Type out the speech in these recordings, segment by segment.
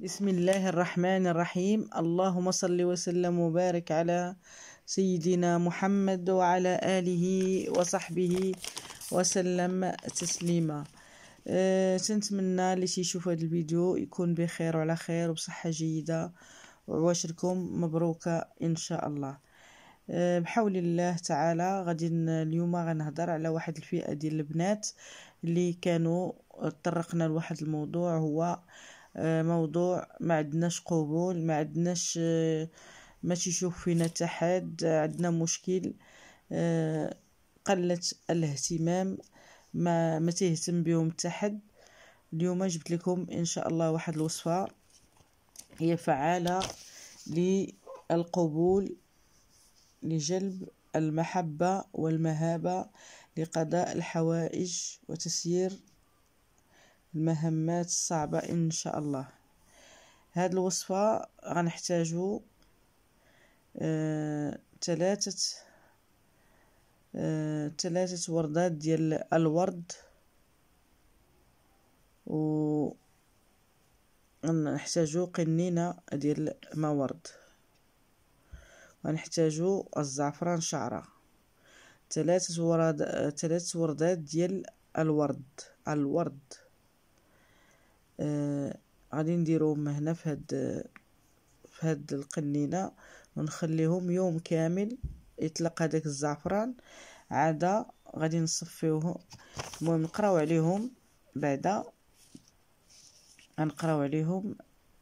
بسم الله الرحمن الرحيم اللهم صل وسلم وبارك على سيدنا محمد وعلى آله وصحبه وسلم تسليما سنتمنى تنتمنى اللي تيشوف هذا الفيديو يكون بخير وعلى خير وبصحة جيدة وعواشركم مبروكة إن شاء الله بحول الله تعالى غادي اليوم غنهضر على واحد الفئة ديال البنات اللي كانوا طرقنا لواحد الموضوع هو آه، موضوع ما عندناش قبول ما عندناش آه، ما تيشوف فينا تحد عندنا مشكل آه، قلة الاهتمام ما ما تيهتم بهم تحد اليوم جبت لكم ان شاء الله واحد الوصفه هي فعاله للقبول لجلب المحبه والمهابه لقضاء الحوائج وتسيير المهمات الصعبة إن شاء الله هاد الوصفة غنحتاجو آه ثلاثة آه ثلاثة وردات ديال الورد و نحتاجو قنينة ديال ما ورد غنحتاجو الزعفران شعرة ثلاثة ورد ثلاثة آه، وردات ديال الورد الورد آه، غادي نديروهم هنا في هاد في هاد القنينه ونخليهم يوم كامل يطلق هذاك الزعفران عاده غادي نصفيوهم المهم نقراو عليهم بعدا غنقراو عليهم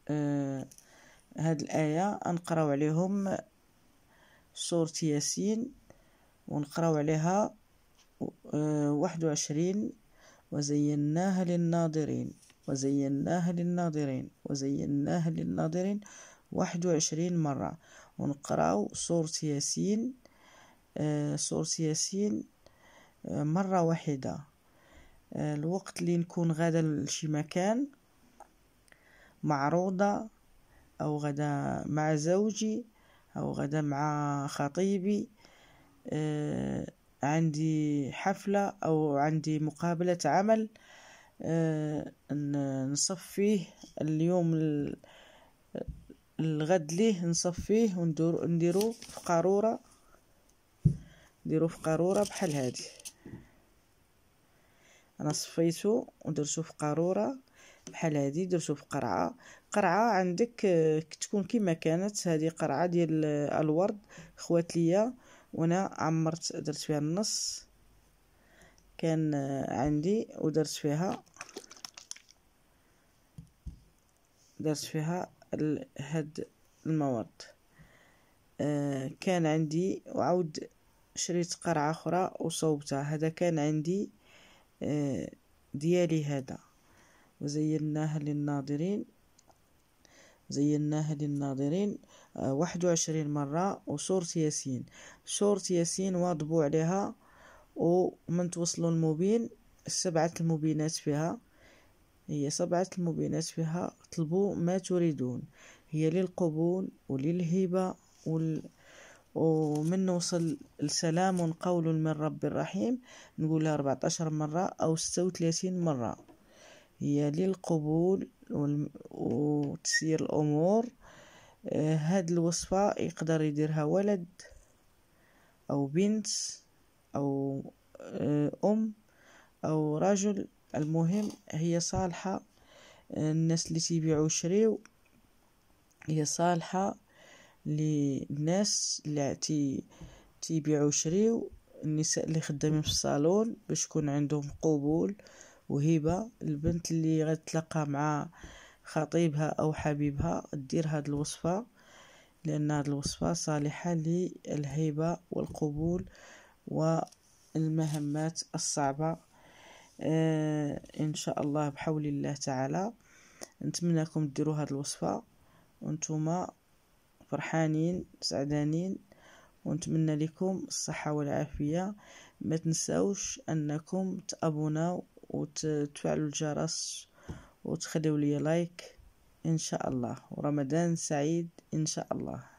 آه هاد الايه غنقراو عليهم سورة ياسين ونقراو عليها آه، واحد وعشرين وزيناها للناظرين وزيناها للناظرين وزيناها للناظرين واحد وعشرين مرة ونقراو سورة ياسين آه سورة ياسين آه مرة واحدة آه الوقت اللي نكون غدا لشي مكان معروضة أو غدا مع زوجي أو غدا مع خطيبي آه، عندي حفلة أو عندي مقابلة عمل آه، نصفيه اليوم الغد ليه نصفيه ونديرو نديرو في قاروره نديرو في قاروره بحال هادي انا صفيته ودرتو في قاروره بحال هادي درتو في قرعه قرعه عندك آه، تكون كما كانت هذه قرعه ديال آه، الورد خوات ليا وانا عمرت درت فيها النص كان عندي ودرت فيها درت فيها هاد المواد آه، كان عندي وعود شريت قرعة أخرى وصوبتها هذا كان عندي آه، ديالي هذا وزيناها للناظرين زيناها للناظرين آه، واحد وعشرين مرة وصورة ياسين صورة ياسين واضبوا عليها ومن توصلوا المبين السبعة المبينات فيها هي سبعة المبينات فيها طلبوا ما تريدون هي للقبول وللهبة وال... ومن نوصل لسلام قول من رب الرحيم نقولها 14 مرة أو 36 مرة هي للقبول وال... وتسير الأمور آه، هاد الوصفة يقدر يديرها ولد أو بنت أو آه، أم أو رجل المهم هي صالحة الناس اللي تيبيعو شريو هي صالحة للناس اللي تبيعوا تيبيعو النساء اللي خدامين في الصالون باش يكون عندهم قبول وهيبة البنت اللي غتلقى مع خطيبها أو حبيبها دير هاد الوصفة لأن هاد الوصفة صالحة للهيبة والقبول والمهمات الصعبة آه، إن شاء الله بحول الله تعالى نتمنىكم تديروا هاد الوصفة وانتم فرحانين سعدانين ونتمنى لكم الصحة والعافية ما تنسوش أنكم تابوناو وتفعلوا الجرس وتخليوا لي لايك إن شاء الله ورمضان سعيد إن شاء الله